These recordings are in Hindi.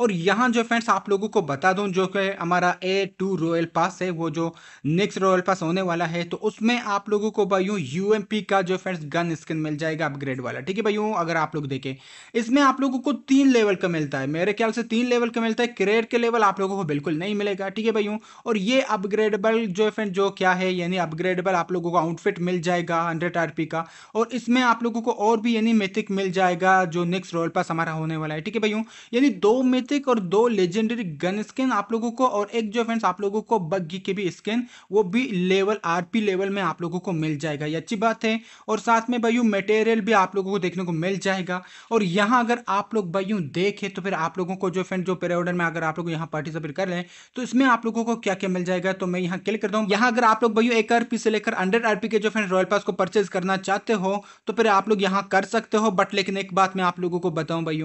और यहाँ जो फ्रेंड्स आप लोगों को बता दूँ जो कि हमारा ए टू रॉयल पास है वो जो नेक्स्ट रॉयल पास होने वाला है तो उसमें आप लोगों को भाई यू का जो फ्रेंड्स गन स्किन मिल जाएगा अपग्रेड वाला ठीक है भाई यूँ अगर आप लोग देखें इसमें आप लोगों को तीन लेवल का मिलता है मेरे ख्याल से तीन लेवल का मिलता है क्रेड के लेवल आप लोगों को बिल्कुल नहीं मिलेगा ठीक है भाई यूँ और ये अपग्रेडेबल जो फ्रेंड जो क्या है यानी अपग्रेडेबल आप लोगों को आउटफिट मिल जाएगा हंड्रेड आर का और इसमें आप लोगों को और भी यानी मेथिक मिल जाएगा जो नेक्स्ट रॉयल पास हमारा होने वाला है ठीक है यूँ यानी दो मिथ मिथिक और दो लेजेंडरी गन स्किन आप लोगों को और एक जो फ्रेंड्स आप लोगों को बग्गी के भी स्किन वो भी लेवल आरपी लेवल में आप लोगों को मिल जाएगा ये अच्छी बात है और साथ में भाई मटेरियल भी आप लोगों को देखने को मिल जाएगा और यहाँ अगर आप लोग भाई देखें तो फिर आप लोगों को जो फ्रेंड जो पेरेडर में अगर आप लोग यहाँ पार्टिसिपेट कर रहे तो इसमें आप लोगों को क्या क्या मिल जाएगा तो मैं यहाँ क्लिक करता हूँ यहाँ अगर आप लोग भाई एक आरपी से लेकर हंड्रेड आरपी के जो फ्रेंड रॉयल पास को परचेज करना चाहते हो तो फिर आप लोग यहाँ कर सकते हो बट लेकिन एक बात मैं आप लोगों को बताऊँ भाई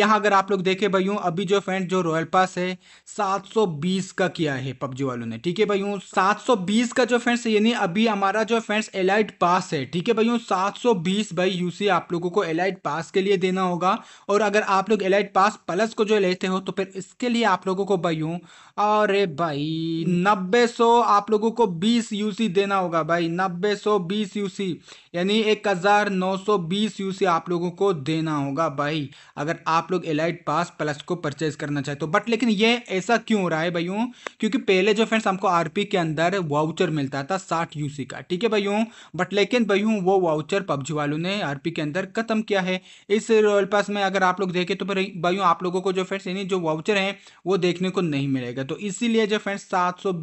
यहाँ अगर आप लोग देखे भाई अभी जो फ्रेंड जो रॉयल पास है 720 का किया है पबजी वालों ने ठीक है भाई भाइयों 720 का जो फ्रेंड्स यानी अभी हमारा जो फ्रेंड्स एलाइट पास है ठीक है भाई भाइयों 720 भाई यूसी आप लोगों को एलाइट पास के लिए देना होगा और अगर आप लोग एलाइट पास प्लस को जो लेते हो तो फिर इसके लिए आप लोगों को भाइयों अरे भाई नब्बे आप लोगों को बीस यूसी देना होगा भाई नब्बे सौ यानी एक हजार आप लोगों को देना होगा भाई अगर आप लोग एलाइट पास प्लस को परचेज करना चाहे तो बट लेकिन ये ऐसा क्यों हो रहा है भाइयों क्योंकि पहले जो फ्रेंड्स हमको आरपी के अंदर वाउचर मिलता था साठ यूसी का ठीक है भाइयों बट लेकिन भाइयों वो वाउचर पबजी वालों ने आरपी के अंदर खत्म किया है इस रॉयल पास में अगर आप लोग देखें तो फिर भाइयों आप लोगों को जो फ्रेंड्स यानी जो वाउचर है वो देखने को नहीं मिलेगा तो इसीलिए जो फ्रेंड्स सात सौ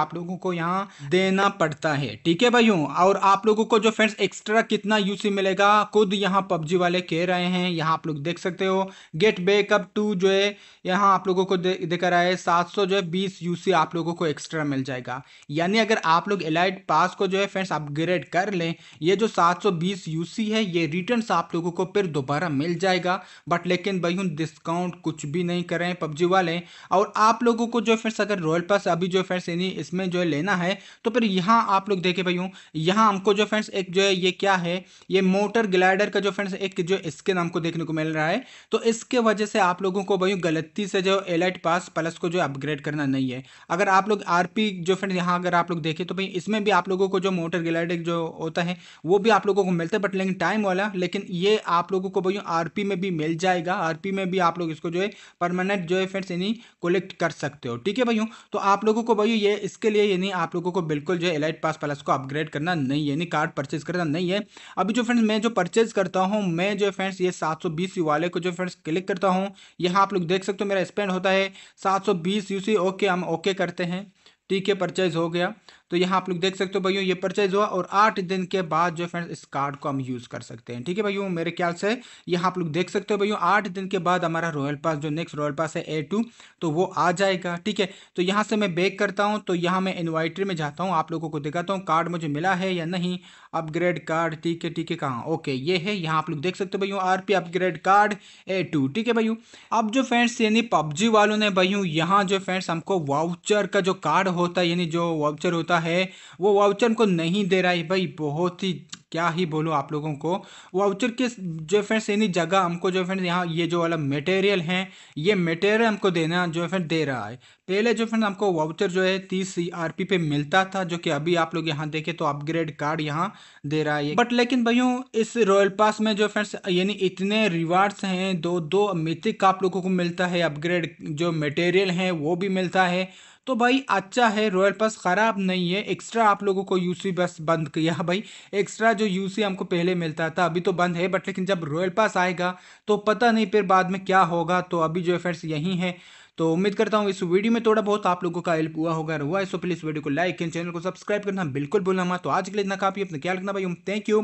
आप लोगों को यहाँ देना पड़ता है ठीक है भाइयों और आप लोगों को जो फ्रेंड्स एक्स्ट्रा कितना यूसी मिलेगा खुद यहाँ पबजी वाले कह रहे हैं यहाँ आप लोग देख सकते हो get back up to you जो है यहाँ आप लोगों को दे दिख रहा सात सौ जो है बीस यू सी आप लोगों को एक्स्ट्रा मिल जाएगा यानी अगर आप लोग एलाइट पास को जो है फ्रेंड्स अपग्रेड कर लें ये जो सात सौ बीस यू सी है ये रिटर्न आप लोगों को फिर दोबारा मिल जाएगा बट लेकिन भाई हूँ डिस्काउंट कुछ भी नहीं करें पबजी वाले और आप लोगों को जो फ्रेंड्स अगर रॉयल पास अभी जो फ्रेंड्स यानी इसमें जो है लेना है तो फिर यहाँ आप लोग देखे भाई हूँ यहाँ हमको जो फ्रेंड्स एक जो है ये क्या है ये मोटर ग्लाइडर का जो फ्रेंड्स एक जो स्किन हमको देखने को मिल रहा है तो इसके वजह से आप लोगों लोगों को भाई गलती से जो एलाइट पास प्लस को जो अपग्रेड करना नहीं है अगर आप लोग आरपी जो फ्रेंड यहाँ अगर आप लोग देखें तो भाई इसमें भी आप लोगों को जो मोटर गलेडिक जो होता है वो भी आप लोगों को मिलता है बट लेकिन टाइम वाला लेकिन ये आप लोगों को भाई आर में भी मिल जाएगा आर में भी आप लोग इसको जो है परमानेंट जो है फ्रेंड्स यानी कलेक्ट कर सकते हो ठीक है भाई तो आप लोगों को भाई ये इसके लिए यानी आप लोगों को बिल्कुल जो है एलाइट पास प्लस को अपग्रेड करना नहीं है यानी कार्ड परचेज करना नहीं है अभी जो फ्रेंड्स मैं जो परचेज करता हूँ मैं जो फ्रेंड्स ये सात सौ वाले को जो फ्रेंड्स क्लिक करता हूँ ये यहाँ आप लोग देख सकते हो मेरा स्पेंड होता है सात सौ बीस यूसी ओके हम ओके करते हैं ठीक है परचेज हो गया तो यहाँ आप लोग देख सकते हो भाइयों ये परचेज हुआ और आठ दिन के बाद जो फ्रेंड्स इस कार्ड को हम यूज़ कर सकते हैं ठीक है भाइयों मेरे ख्याल से यहाँ आप लोग देख सकते हो भाइयों आठ दिन के बाद हमारा रॉयल पास जो नेक्स्ट रॉयल पास है ए टू तो वो आ जाएगा ठीक है तो यहाँ से मैं बेक करता हूँ तो यहाँ मैं इन्वाइटर में जाता हूँ आप लोगों को दिखाता हूँ कार्ड मुझे मिला है या नहीं अपग्रेड कार्ड ठीक है ठीक है कहाँ ओके ये है यहाँ आप लोग देख सकते हो भाइयों or upgrade card A two ठीक है भाइयों अब जो फ्रेंड्स यानी पबजी वालों ने भाइयों यहाँ जो फ्रेंड्स हमको वाउचर का जो कार्ड होता है यानी जो वाउचर होता है है वो वाउचर को नहीं दे रहा है भाई बहुत ही क्या ही बोलो आप लोगों को वाउचर के जो फ्रेंड्स यानी जगह हमको जो फ्रेंड्स यहाँ ये जो वाला मटेरियल है ये मटेरियल हमको देना जो फ्रेंड दे रहा है पहले जो फ्रेंड आपको वाउचर जो है तीस सी पे मिलता था जो कि अभी आप लोग यहाँ देखे तो अपग्रेड कार्ड यहाँ दे रहा है बट लेकिन भैया इस रॉयल पास में जो फ्रेंड्स यानी इतने रिवार्ड्स हैं दो दो मिथिक आप लोगों को मिलता है अपग्रेड जो मटेरियल है वो भी मिलता है तो भाई अच्छा है रॉयल पास ख़राब नहीं है एक्स्ट्रा आप लोगों को यूसी बस बंद किया भाई एक्स्ट्रा जो यूसी हमको पहले मिलता था अभी तो बंद है बट लेकिन जब रॉयल पास आएगा तो पता नहीं फिर बाद में क्या होगा तो अभी जो है फ्रेंड्स यही है तो उम्मीद करता हूँ इस वीडियो में थोड़ा बहुत आप लोगों का हेल्प हुआ होगा हुआ है प्लीज़ वीडियो को लाइक एंड चैनल को सब्सक्राइब करना बिल्कुल भूलना तो आज के लिए इतना काफ़ी अपना ख्याल रखना भाई थैंक यू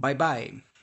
बाय बाय